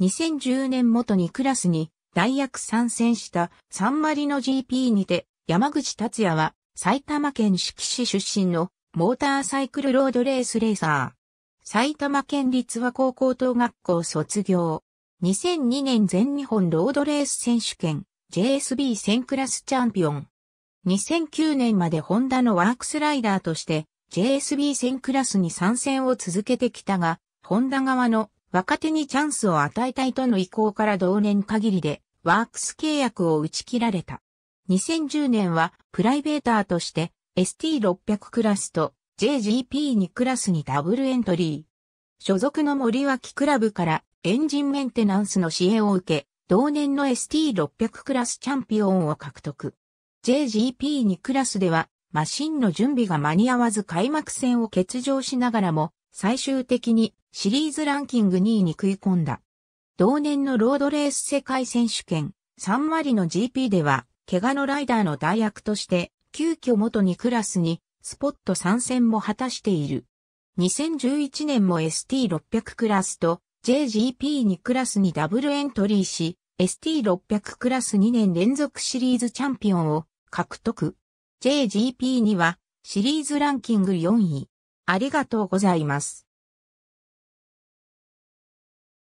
2010年元にクラスに大役参戦したサンマリ GP にて山口達也は埼玉県四季市出身のモーターサイクルロードレースレーサー。埼玉県立和高高等学校卒業。2002年全日本ロードレース選手権 JSB 1000クラスチャンピオン。2009年までホンダのワークスライダーとして JSB 1000クラスに参戦を続けてきたが、ホンダ側の若手にチャンスを与えたいとの意向から同年限りでワークス契約を打ち切られた。2010年はプライベーターとして ST600 クラスと JGP2 クラスにダブルエントリー。所属の森脇クラブからエンジンメンテナンスの支援を受け、同年の ST600 クラスチャンピオンを獲得。JGP2 クラスではマシンの準備が間に合わず開幕戦を欠場しながらも最終的にシリーズランキング2位に食い込んだ。同年のロードレース世界選手権3割の GP では、怪我のライダーの代役として、急遽元にクラスにスポット参戦も果たしている。2011年も ST600 クラスと JGP2 クラスにダブルエントリーし、ST600 クラス2年連続シリーズチャンピオンを獲得。JGP2 はシリーズランキング4位。ありがとうございます。